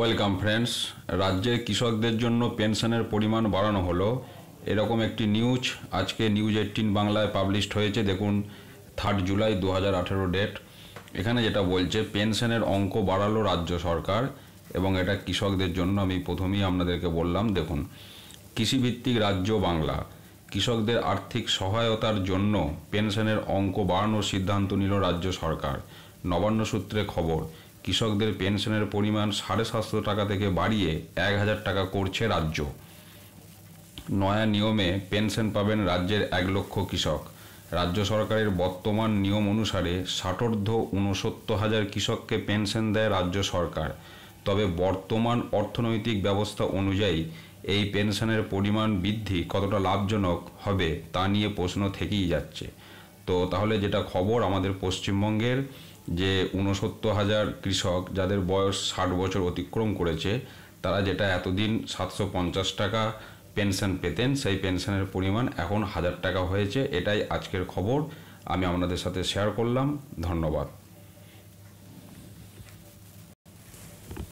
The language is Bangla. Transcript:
ওয়েলকাম ফ্রেন্ডস রাজ্যের কৃষকদের জন্য পেনশনের পরিমাণ বাড়ানো হলো এরকম একটি নিউজ আজকে নিউজ এইটিন বাংলায় পাবলিশড হয়েছে দেখুন থার্ড জুলাই দু ডেট এখানে যেটা বলছে পেনশনের অঙ্ক বাড়ালো রাজ্য সরকার এবং এটা কৃষকদের জন্য আমি প্রথমেই আপনাদেরকে বললাম দেখুন কৃষিভিত্তিক রাজ্য বাংলা কৃষকদের আর্থিক সহায়তার জন্য পেনশনের অঙ্ক বাড়ানোর সিদ্ধান্ত নিল রাজ্য সরকার নবান্ন সূত্রে খবর কৃষকদের পেনশনের পরিমাণ সাড়ে সাতশো টাকা থেকে বাড়িয়ে এক হাজার টাকা করছে রাজ্য নয়া নিয়মে পেনশন পাবেন রাজ্যের এক লক্ষ কৃষক রাজ্য সরকারের বর্তমান নিয়ম অনুসারে ষাটর্ধ ঊনসত্তর হাজার কৃষককে পেনশন দেয় রাজ্য সরকার তবে বর্তমান অর্থনৈতিক ব্যবস্থা অনুযায়ী এই পেনশনের পরিমাণ বৃদ্ধি কতটা লাভজনক হবে তা নিয়ে প্রশ্ন থেকেই যাচ্ছে তো তাহলে যেটা খবর আমাদের পশ্চিমবঙ্গের যে উনসত্তর হাজার কৃষক যাদের বয়স ষাট বছর অতিক্রম করেছে তারা যেটা এতদিন সাতশো পঞ্চাশ টাকা পেনশন পেতেন সেই পেনশনের পরিমাণ এখন হাজার টাকা হয়েছে এটাই আজকের খবর আমি আপনাদের সাথে শেয়ার করলাম ধন্যবাদ